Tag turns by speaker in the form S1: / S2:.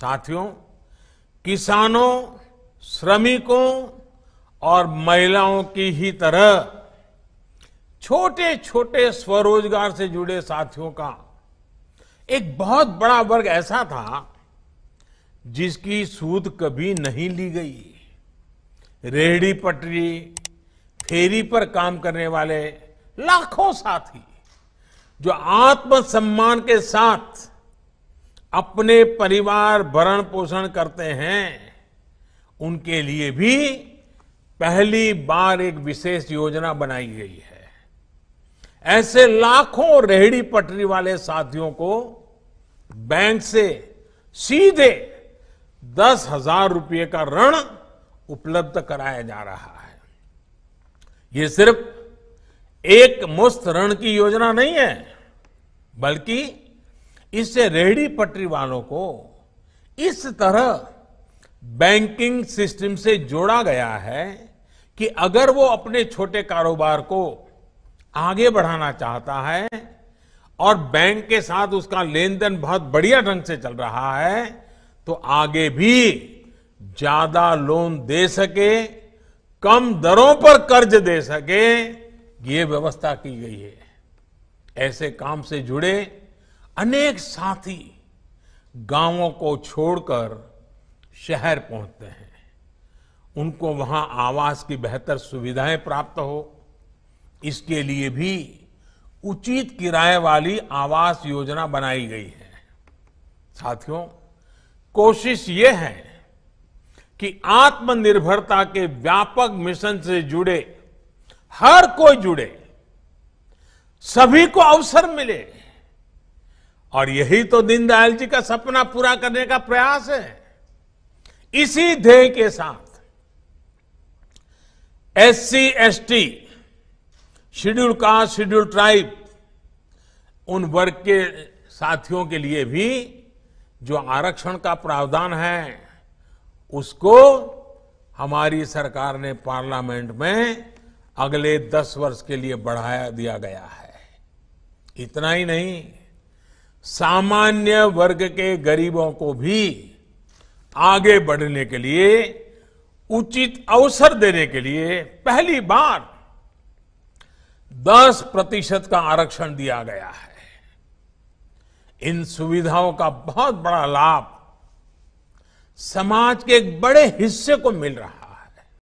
S1: साथियों किसानों श्रमिकों और महिलाओं की ही तरह छोटे छोटे स्वरोजगार से जुड़े साथियों का एक बहुत बड़ा वर्ग ऐसा था जिसकी सूद कभी नहीं ली गई रेहड़ी पटरी फेरी पर काम करने वाले लाखों साथी जो आत्मसम्मान के साथ अपने परिवार भरण पोषण करते हैं उनके लिए भी पहली बार एक विशेष योजना बनाई गई है ऐसे लाखों रेहड़ी पटरी वाले साथियों को बैंक से सीधे दस हजार रुपये का ऋण उपलब्ध कराया जा रहा है ये सिर्फ एक मुस्त ऋण की योजना नहीं है बल्कि इससे रेहड़ी पटरी वालों को इस तरह बैंकिंग सिस्टम से जोड़ा गया है कि अगर वो अपने छोटे कारोबार को आगे बढ़ाना चाहता है और बैंक के साथ उसका लेन देन बहुत बढ़िया ढंग से चल रहा है तो आगे भी ज्यादा लोन दे सके कम दरों पर कर्ज दे सके ये व्यवस्था की गई है ऐसे काम से जुड़े अनेक साथी गांवों को छोड़कर शहर पहुंचते हैं उनको वहां आवास की बेहतर सुविधाएं प्राप्त हो इसके लिए भी उचित किराए वाली आवास योजना बनाई गई है साथियों कोशिश ये है कि आत्मनिर्भरता के व्यापक मिशन से जुड़े हर कोई जुड़े सभी को अवसर मिले और यही तो दीनदयाल जी का सपना पूरा करने का प्रयास है इसी ध्येय के साथ SC ST schedule caste schedule tribe उन वर्ग के साथियों के लिए भी जो आरक्षण का प्रावधान है उसको हमारी सरकार ने पार्लियामेंट में अगले दस वर्ष के लिए बढ़ाया दिया गया है इतना ही नहीं सामान्य वर्ग के गरीबों को भी आगे बढ़ने के लिए उचित अवसर देने के लिए पहली बार 10 प्रतिशत का आरक्षण दिया गया है इन सुविधाओं का बहुत बड़ा लाभ समाज के एक बड़े हिस्से को मिल रहा है